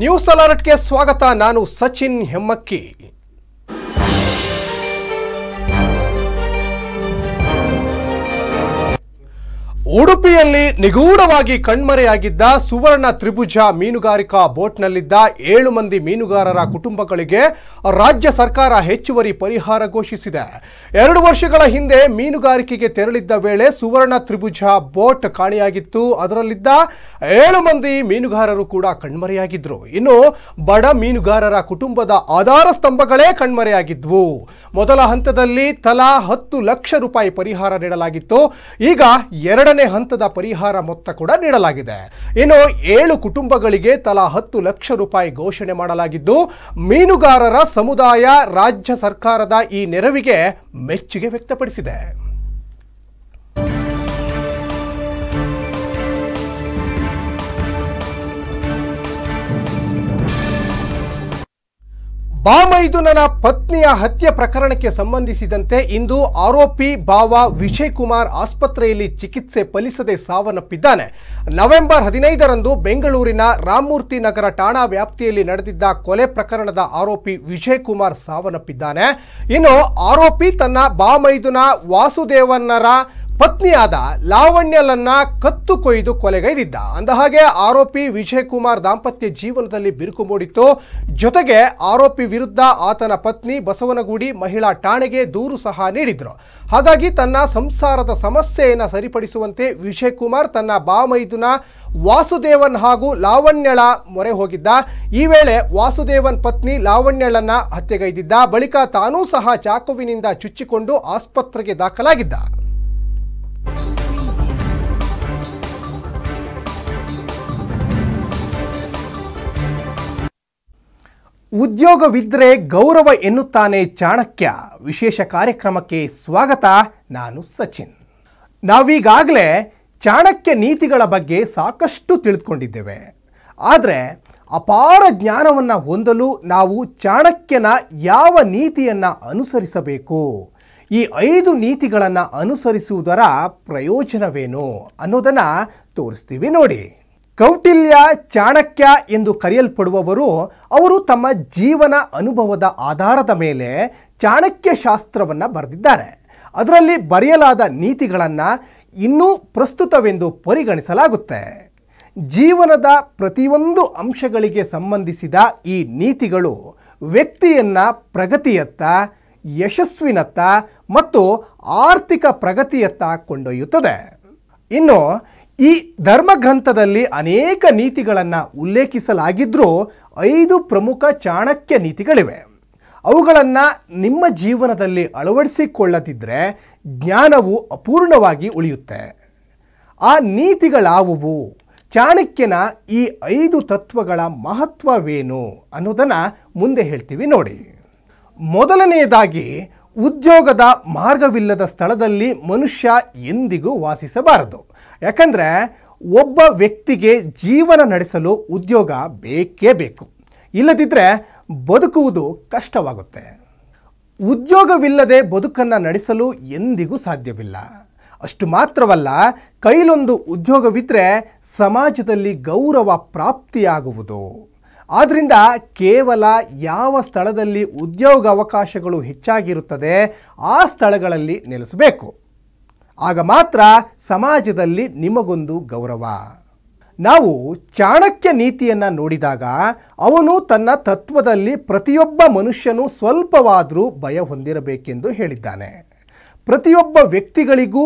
news ಅಲರ್ಟ್ಗೆ ಸ್ವಾಗತ ನಾನು ಸಚಿನ್ ಹೆಮ್ಮಕ್ಕಿ ಉಡುಪಿಯಲ್ಲಿ ನಿಗೂಢವಾಗಿ ಕಣ್ಮರೆಯಾಗಿದ್ದ ಸುವರ್ಣ ತ್ರಿಭುಜ ಮೀನುಗಾರಿಕಾ ಬೋಟ್ನಲ್ಲಿದ್ದ ಏಳು ಮಂದಿ ಮೀನುಗಾರರ ಕುಟುಂಬಗಳಿಗೆ ರಾಜ್ಯ ಸರ್ಕಾರ ಹೆಚ್ಚುವರಿ ಪರಿಹಾರ ಘೋಷಿಸಿದೆ ಎರಡು ವರ್ಷಗಳ ಹಿಂದೆ ಮೀನುಗಾರಿಕೆಗೆ ತೆರಳಿದ್ದ ವೇಳೆ ಸುವರ್ಣ ತ್ರಿಭುಜ ಬೋಟ್ ಕಾಣೆಯಾಗಿತ್ತು ಅದರಲ್ಲಿದ್ದ ಏಳು ಮಂದಿ ಮೀನುಗಾರರು ಕೂಡ ಕಣ್ಮರೆಯಾಗಿದ್ದರು ಇನ್ನು ಬಡ ಮೀನುಗಾರರ ಕುಟುಂಬದ ಆಧಾರ ಸ್ತಂಭಗಳೇ ಕಣ್ಮರೆಯಾಗಿದ್ವು ಮೊದಲ ಹಂತದಲ್ಲಿ ತಲಾ ಹತ್ತು ಲಕ್ಷ ರೂಪಾಯಿ ಪರಿಹಾರ ನೀಡಲಾಗಿತ್ತು ಈಗ ಎರಡನೇ ಹಂತದ ಪರಿಹಾರ ಮೊತ್ತ ಕೂಡ ನೀಡಲಾಗಿದೆ ಇನ್ನು ಏಳು ಕುಟುಂಬಗಳಿಗೆ ತಲಾ ಹತ್ತು ಲಕ್ಷ ರೂಪಾಯಿ ಘೋಷಣೆ ಮಾಡಲಾಗಿದ್ದು ಮೀನುಗಾರರ ಸಮುದಾಯ ರಾಜ್ಯ ಸರ್ಕಾರದ ಈ ನೆರವಿಗೆ ಮೆಚ್ಚುಗೆ ವ್ಯಕ್ತಪಡಿಸಿದೆ ಬಾಮೈದುನನ ಪತ್ನಿಯ ಹತ್ಯೆ ಪ್ರಕರಣಕ್ಕೆ ಸಂಬಂಧಿಸಿದಂತೆ ಇಂದು ಆರೋಪಿ ಬಾವ ವಿಜಯ್ ಕುಮಾರ್ ಆಸ್ಪತ್ರೆಯಲ್ಲಿ ಚಿಕಿತ್ಸೆ ಫಲಿಸದೆ ಸಾವನ್ನಪ್ಪಿದ್ದಾನೆ ನವೆಂಬರ್ ಹದಿನೈದರಂದು ಬೆಂಗಳೂರಿನ ರಾಮಮೂರ್ತಿ ನಗರ ಠಾಣಾ ವ್ಯಾಪ್ತಿಯಲ್ಲಿ ನಡೆದಿದ್ದ ಕೊಲೆ ಪ್ರಕರಣದ ಆರೋಪಿ ವಿಜಯ್ ಕುಮಾರ್ ಸಾವನ್ನಪ್ಪಿದ್ದಾನೆ ಇನ್ನು ಆರೋಪಿ ತನ್ನ ಬಾಮೈದುನ ವಾಸುದೇವನ್ನರ ಪತ್ನಿಯಾದ ಲಾವಣ್ಯಲನ್ನ ಕತ್ತು ಕೊಯ್ದು ಕೊಲೆಗೈದಿದ್ದ ಅಂದಹಾಗೆ ಆರೋಪಿ ಕುಮಾರ್ ದಾಂಪತ್ಯ ಜೀವನದಲ್ಲಿ ಬಿರುಕು ಮೂಡಿತ್ತು ಜೊತೆಗೆ ಆರೋಪಿ ವಿರುದ್ಧ ಆತನ ಪತ್ನಿ ಬಸವನಗುಡಿ ಮಹಿಳಾ ಠಾಣೆಗೆ ದೂರು ಸಹ ನೀಡಿದ್ರು ಹಾಗಾಗಿ ತನ್ನ ಸಂಸಾರದ ಸಮಸ್ಯೆಯನ್ನು ಸರಿಪಡಿಸುವಂತೆ ವಿಜಯಕುಮಾರ್ ತನ್ನ ಬಾಮೈದುನ ವಾಸುದೇವನ್ ಹಾಗೂ ಲಾವಣ್ಯಳ ಮೊರೆ ಹೋಗಿದ್ದ ಈ ವೇಳೆ ವಾಸುದೇವನ್ ಪತ್ನಿ ಲಾವಣ್ಯಳನ್ನ ಹತ್ಯೆಗೈದಿದ್ದ ಬಳಿಕ ತಾನೂ ಸಹ ಚಾಕುವಿನಿಂದ ಚುಚ್ಚಿಕೊಂಡು ಆಸ್ಪತ್ರೆಗೆ ದಾಖಲಾಗಿದ್ದ ಉದ್ಯೋಗವಿದ್ರೆ ಗೌರವ ಎನ್ನುತ್ತಾನೆ ಚಾಣಕ್ಯ ವಿಶೇಷ ಕಾರ್ಯಕ್ರಮಕ್ಕೆ ಸ್ವಾಗತ ನಾನು ಸಚಿನ್ ನಾವೀಗಾಗಲೇ ಚಾಣಕ್ಯ ನೀತಿಗಳ ಬಗ್ಗೆ ಸಾಕಷ್ಟು ತಿಳಿದುಕೊಂಡಿದ್ದೇವೆ ಆದರೆ ಅಪಾರ ಜ್ಞಾನವನ್ನು ಹೊಂದಲು ನಾವು ಚಾಣಕ್ಯನ ಯಾವ ನೀತಿಯನ್ನು ಅನುಸರಿಸಬೇಕು ಈ ಐದು ನೀತಿಗಳನ್ನು ಅನುಸರಿಸುವುದರ ಪ್ರಯೋಜನವೇನು ಅನ್ನೋದನ್ನು ತೋರಿಸ್ತೀವಿ ನೋಡಿ ಕೌಟಿಲ್ಯ ಚಾಣಕ್ಯ ಎಂದು ಕರೆಯಲ್ಪಡುವವರು ಅವರು ತಮ್ಮ ಜೀವನ ಅನುಭವದ ಆಧಾರದ ಮೇಲೆ ಚಾಣಕ್ಯ ಶಾಸ್ತ್ರವನ್ನು ಬರೆದಿದ್ದಾರೆ ಅದರಲ್ಲಿ ಬರೆಯಲಾದ ನೀತಿಗಳನ್ನು ಇನ್ನೂ ಪ್ರಸ್ತುತವೆಂದು ಪರಿಗಣಿಸಲಾಗುತ್ತೆ ಜೀವನದ ಪ್ರತಿಯೊಂದು ಅಂಶಗಳಿಗೆ ಸಂಬಂಧಿಸಿದ ಈ ನೀತಿಗಳು ವ್ಯಕ್ತಿಯನ್ನು ಪ್ರಗತಿಯತ್ತ ಯಶಸ್ವಿನತ್ತ ಮತ್ತು ಆರ್ಥಿಕ ಪ್ರಗತಿಯತ್ತ ಕೊಂಡೊಯ್ಯುತ್ತದೆ ಇನ್ನು ಈ ಧರ್ಮಗ್ರಂಥದಲ್ಲಿ ಅನೇಕ ನೀತಿಗಳನ್ನು ಉಲ್ಲೇಖಿಸಲಾಗಿದ್ದರೂ ಐದು ಪ್ರಮುಖ ಚಾಣಕ್ಯ ನೀತಿಗಳಿವೆ ಅವುಗಳನ್ನು ನಿಮ್ಮ ಜೀವನದಲ್ಲಿ ಅಳವಡಿಸಿಕೊಳ್ಳದಿದ್ದರೆ ಜ್ಞಾನವು ಅಪೂರ್ಣವಾಗಿ ಉಳಿಯುತ್ತೆ ಆ ನೀತಿಗಳಾವುವು ಚಾಣಕ್ಯನ ಈ ಐದು ತತ್ವಗಳ ಮಹತ್ವವೇನು ಅನ್ನೋದನ್ನು ಮುಂದೆ ಹೇಳ್ತೀವಿ ನೋಡಿ ಮೊದಲನೆಯದಾಗಿ ಉದ್ಯೋಗದ ಮಾರ್ಗವಿಲ್ಲದ ಸ್ಥಳದಲ್ಲಿ ಮನುಷ್ಯ ಎಂದಿಗೂ ವಾಸಿಸಬಾರದು ಯಾಕಂದರೆ ಒಬ್ಬ ವ್ಯಕ್ತಿಗೆ ಜೀವನ ನಡೆಸಲು ಉದ್ಯೋಗ ಬೇಕೇ ಬೇಕು ಇಲ್ಲದಿದ್ದರೆ ಬದುಕುವುದು ಕಷ್ಟವಾಗುತ್ತೆ ಉದ್ಯೋಗವಿಲ್ಲದೆ ಬದುಕನ್ನು ನಡೆಸಲು ಎಂದಿಗೂ ಸಾಧ್ಯವಿಲ್ಲ ಅಷ್ಟು ಮಾತ್ರವಲ್ಲ ಕೈಲೊಂದು ಉದ್ಯೋಗವಿದ್ದರೆ ಸಮಾಜದಲ್ಲಿ ಗೌರವ ಪ್ರಾಪ್ತಿಯಾಗುವುದು ಆದ್ದರಿಂದ ಕೇವಲ ಯಾವ ಸ್ಥಳದಲ್ಲಿ ಉದ್ಯೋಗ ಅವಕಾಶಗಳು ಹೆಚ್ಚಾಗಿರುತ್ತದೆ ಆ ಸ್ಥಳಗಳಲ್ಲಿ ನೆಲೆಸಬೇಕು ಆಗ ಮಾತ್ರ ಸಮಾಜದಲ್ಲಿ ನಿಮಗೊಂದು ಗೌರವ ನಾವು ಚಾಣಕ್ಯ ನೀತಿಯನ್ನು ನೋಡಿದಾಗ ಅವನು ತನ್ನ ತತ್ವದಲ್ಲಿ ಪ್ರತಿಯೊಬ್ಬ ಮನುಷ್ಯನು ಸ್ವಲ್ಪವಾದರೂ ಭಯ ಹೊಂದಿರಬೇಕೆಂದು ಹೇಳಿದ್ದಾನೆ ಪ್ರತಿಯೊಬ್ಬ ವ್ಯಕ್ತಿಗಳಿಗೂ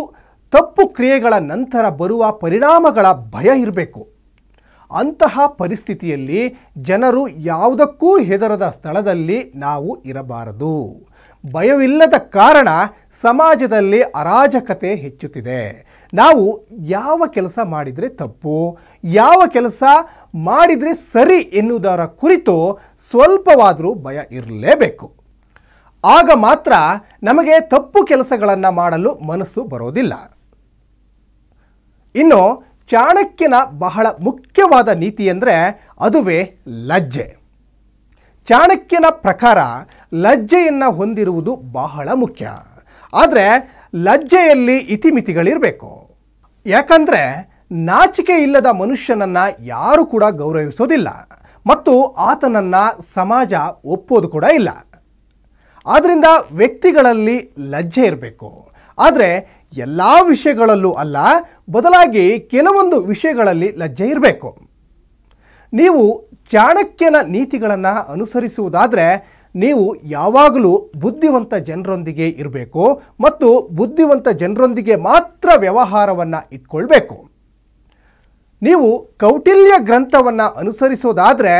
ತಪ್ಪು ಕ್ರಿಯೆಗಳ ನಂತರ ಬರುವ ಪರಿಣಾಮಗಳ ಭಯ ಇರಬೇಕು ಅಂತಹ ಪರಿಸ್ಥಿತಿಯಲ್ಲಿ ಜನರು ಯಾವುದಕ್ಕೂ ಹೆದರದ ಸ್ಥಳದಲ್ಲಿ ನಾವು ಇರಬಾರದು ಭಯವಿಲ್ಲದ ಕಾರಣ ಸಮಾಜದಲ್ಲಿ ಅರಾಜಕತೆ ಹೆಚ್ಚುತ್ತಿದೆ ನಾವು ಯಾವ ಕೆಲಸ ಮಾಡಿದರೆ ತಪ್ಪು ಯಾವ ಕೆಲಸ ಮಾಡಿದರೆ ಸರಿ ಎನ್ನುವುದರ ಕುರಿತು ಸ್ವಲ್ಪವಾದರೂ ಭಯ ಇರಲೇಬೇಕು ಆಗ ಮಾತ್ರ ನಮಗೆ ತಪ್ಪು ಕೆಲಸಗಳನ್ನು ಮಾಡಲು ಮನಸ್ಸು ಬರೋದಿಲ್ಲ ಇನ್ನು ಚಾಣಕ್ಯನ ಬಹಳ ಮುಖ್ಯವಾದ ನೀತಿ ಅಂದರೆ ಅದುವೇ ಲಜ್ಜೆ ಚಾಣಕ್ಯನ ಪ್ರಕಾರ ಲಜ್ಜೆಯನ್ನು ಹೊಂದಿರುವುದು ಬಹಳ ಮುಖ್ಯ ಆದರೆ ಲಜ್ಜೆಯಲ್ಲಿ ಇತಿಮಿತಿಗಳಿರಬೇಕು ಯಾಕಂದರೆ ನಾಚಿಕೆ ಇಲ್ಲದ ಮನುಷ್ಯನನ್ನು ಯಾರೂ ಕೂಡ ಗೌರವಿಸೋದಿಲ್ಲ ಮತ್ತು ಆತನನ್ನು ಸಮಾಜ ಒಪ್ಪೋದು ಕೂಡ ಇಲ್ಲ ಆದ್ದರಿಂದ ವ್ಯಕ್ತಿಗಳಲ್ಲಿ ಲಜ್ಜೆ ಇರಬೇಕು ಆದರೆ ಎಲ್ಲ ವಿಷಯಗಳಲ್ಲೂ ಅಲ್ಲ ಬದಲಾಗಿ ಕೆಲವೊಂದು ವಿಷಯಗಳಲ್ಲಿ ಲಜ್ಜೆ ಇರಬೇಕು ನೀವು ಚಾಣಕ್ಯನ ನೀತಿಗಳನ್ನು ಅನುಸರಿಸುವುದಾದರೆ ನೀವು ಯಾವಾಗಲೂ ಬುದ್ಧಿವಂತ ಜನರೊಂದಿಗೆ ಇರಬೇಕು ಮತ್ತು ಬುದ್ಧಿವಂತ ಜನರೊಂದಿಗೆ ಮಾತ್ರ ವ್ಯವಹಾರವನ್ನು ಇಟ್ಕೊಳ್ಬೇಕು ನೀವು ಕೌಟಿಲ್ಯ ಗ್ರಂಥವನ್ನು ಅನುಸರಿಸೋದಾದರೆ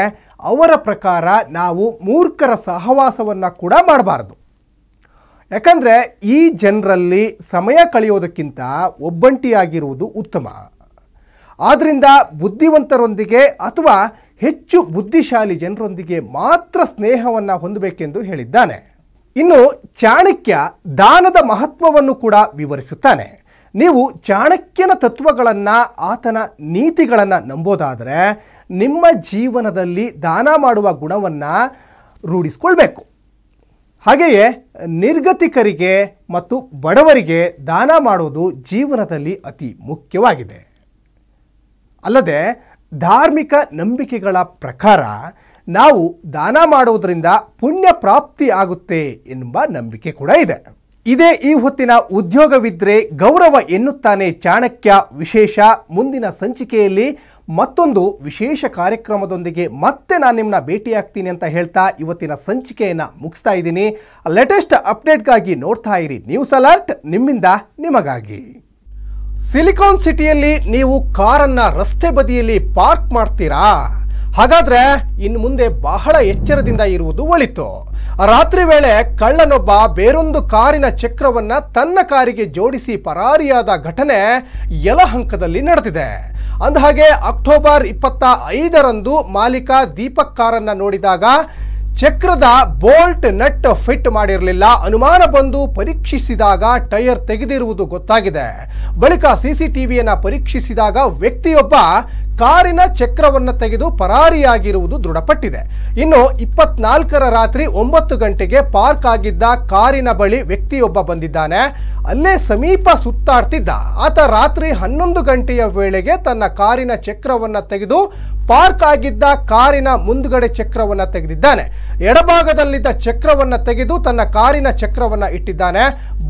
ಅವರ ಪ್ರಕಾರ ನಾವು ಮೂರ್ಖರ ಸಹವಾಸವನ್ನು ಕೂಡ ಮಾಡಬಾರದು ಯಾಕಂದರೆ ಈ ಜನರಲ್ಲಿ ಸಮಯ ಕಳೆಯೋದಕ್ಕಿಂತ ಒಬ್ಬಂಟಿಯಾಗಿರುವುದು ಉತ್ತಮ ಆದ್ದರಿಂದ ಬುದ್ಧಿವಂತರೊಂದಿಗೆ ಅಥವಾ ಹೆಚ್ಚು ಬುದ್ಧಿಶಾಲಿ ಜನರೊಂದಿಗೆ ಮಾತ್ರ ಸ್ನೇಹವನ್ನು ಹೊಂದಬೇಕೆಂದು ಹೇಳಿದ್ದಾನೆ ಇನ್ನು ಚಾಣಕ್ಯ ದಾನದ ಮಹತ್ವವನ್ನು ಕೂಡ ವಿವರಿಸುತ್ತಾನೆ ನೀವು ಚಾಣಕ್ಯನ ತತ್ವಗಳನ್ನು ಆತನ ನೀತಿಗಳನ್ನು ನಂಬೋದಾದರೆ ನಿಮ್ಮ ಜೀವನದಲ್ಲಿ ದಾನ ಮಾಡುವ ಗುಣವನ್ನು ರೂಢಿಸ್ಕೊಳ್ಬೇಕು ಹಾಗೆಯೇ ನಿರ್ಗತಿಕರಿಗೆ ಮತ್ತು ಬಡವರಿಗೆ ದಾನ ಮಾಡುವುದು ಜೀವನದಲ್ಲಿ ಅತಿ ಮುಖ್ಯವಾಗಿದೆ ಅಲ್ಲದೆ ಧಾರ್ಮಿಕ ನಂಬಿಕೆಗಳ ಪ್ರಕಾರ ನಾವು ದಾನ ಮಾಡುವುದರಿಂದ ಪುಣ್ಯ ಪ್ರಾಪ್ತಿ ಆಗುತ್ತೆ ಎಂಬ ನಂಬಿಕೆ ಕೂಡ ಇದೆ ಇದೇ ಈ ಹೊತ್ತಿನ ಉದ್ಯೋಗವಿದ್ರೆ ಗೌರವ ಎನ್ನುತ್ತಾನೆ ಚಾಣಕ್ಯ ವಿಶೇಷ ಮುಂದಿನ ಸಂಚಿಕೆಯಲ್ಲಿ ಮತ್ತೊಂದು ವಿಶೇಷ ಕಾರ್ಯಕ್ರಮದೊಂದಿಗೆ ಮತ್ತೆ ನಾನು ನಿಮ್ಮನ್ನ ಭೇಟಿಯಾಗ್ತೀನಿ ಅಂತ ಹೇಳ್ತಾ ಇವತ್ತಿನ ಸಂಚಿಕೆಯನ್ನು ಮುಗಿಸ್ತಾ ಇದ್ದೀನಿ ಲೇಟೆಸ್ಟ್ ಅಪ್ಡೇಟ್ಗಾಗಿ ನೋಡ್ತಾ ಇರಿ ನ್ಯೂಸ್ ಅಲರ್ಟ್ ನಿಮ್ಮಿಂದ ನಿಮಗಾಗಿ ಸಿಲಿಕಾನ್ ಸಿಟಿಯಲ್ಲಿ ನೀವು ಕಾರನ್ನು ರಸ್ತೆ ಬದಿಯಲ್ಲಿ ಪಾರ್ಕ್ ಮಾಡ್ತೀರಾ ಹಾಗಾದ್ರೆ ಇನ್ನು ಮುಂದೆ ಬಹಳ ಎಚ್ಚರದಿಂದ ಇರುವುದು ಒಳಿತು ರಾತ್ರಿ ವೇಳೆ ಕಳ್ಳನೊಬ್ಬ ಬೇರೊಂದು ಕಾರಿನ ಚಕ್ರವನ್ನ ತನ್ನ ಕಾರಿಗೆ ಜೋಡಿಸಿ ಪರಾರಿಯಾದ ಘಟನೆ ಯಲಹಂಕದಲ್ಲಿ ನಡೆದಿದೆ ಅಂದಹಾಗೆ ಅಕ್ಟೋಬರ್ ಇಪ್ಪತ್ತ ಐದರಂದು ಮಾಲೀಕ ದೀಪಕ್ ಕಾರನ್ನ ನೋಡಿದಾಗ ಚಕ್ರದ ಬೋಲ್ಟ್ ನಟ್ ಫಿಟ್ ಮಾಡಿರಲಿಲ್ಲ ಅನುಮಾನ ಬಂದು ಪರೀಕ್ಷಿಸಿದಾಗ ಟೈರ್ ತೆಗೆದಿರುವುದು ಗೊತ್ತಾಗಿದೆ ಬಳಿಕ ಸಿಸಿಟಿವಿಯನ್ನು ಪರೀಕ್ಷಿಸಿದಾಗ ವ್ಯಕ್ತಿಯೊಬ್ಬ ಕಾರಿನ ಚಕ್ರವನ್ನು ತೆಗೆದು ಪರಾರಿಯಾಗಿರುವುದು ದೃಢಪಟ್ಟಿದೆ ಇನ್ನು ಇಪ್ಪತ್ನಾಲ್ಕರ ರಾತ್ರಿ ಒಂಬತ್ತು ಗಂಟೆಗೆ ಪಾರ್ಕ್ ಆಗಿದ್ದ ಕಾರಿನ ಬಳಿ ವ್ಯಕ್ತಿಯೊಬ್ಬ ಬಂದಿದ್ದಾನೆ ಅಲ್ಲೇ ಸಮೀಪ ಸುತ್ತಾಡ್ತಿದ್ದ ಆತ ರಾತ್ರಿ ಹನ್ನೊಂದು ಗಂಟೆಯ ವೇಳೆಗೆ ತನ್ನ ಕಾರಿನ ಚಕ್ರವನ್ನು ತೆಗೆದು ಪಾರ್ಕ್ ಆಗಿದ್ದ ಕಾರಿನ ಮುಂದುಗಡೆ ಚಕ್ರವನ್ನು ತೆಗೆದಿದ್ದಾನೆ ಎಡಭಾಗದಲ್ಲಿದ್ದ ಚಕ್ರವನ್ನು ತೆಗೆದು ತನ್ನ ಕಾರಿನ ಚಕ್ರವನ್ನು ಇಟ್ಟಿದ್ದಾನೆ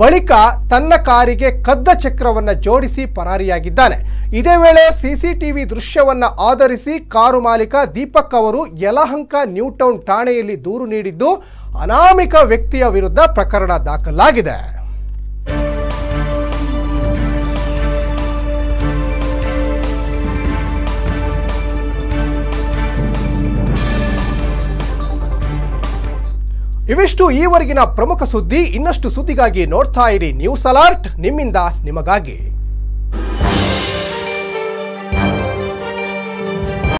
ಬಳಿಕ ತನ್ನ ಕಾರಿಗೆ ಕದ್ದ ಚಕ್ರವನ್ನ ಜೋಡಿಸಿ ಪರಾರಿಯಾಗಿದ್ದಾನೆ ಇದೇ ವೇಳೆ ಸಿಸಿಟಿವಿ ದೃಶ್ಯ ವನ್ನ ಆಧರಿಸಿ ಕಾರು ಮಾಲೀಕ ದೀಪಕ್ ಅವರು ಯಲಹಂಕ ನ್ಯೂಟೌನ್ ಠಾಣೆಯಲ್ಲಿ ದೂರು ನೀಡಿದ್ದು ಅನಾಮಿಕ ವ್ಯಕ್ತಿಯ ವಿರುದ್ಧ ಪ್ರಕರಣ ದಾಖಲಾಗಿದೆ ಇವಿಷ್ಟು ಈವರೆಗಿನ ಪ್ರಮುಖ ಸುದ್ದಿ ಇನ್ನಷ್ಟು ಸುದ್ದಿಗಾಗಿ ನೋಡ್ತಾ ಇರಿ ನ್ಯೂಸ್ ಅಲರ್ಟ್ ನಿಮ್ಮಿಂದ ನಿಮಗಾಗಿ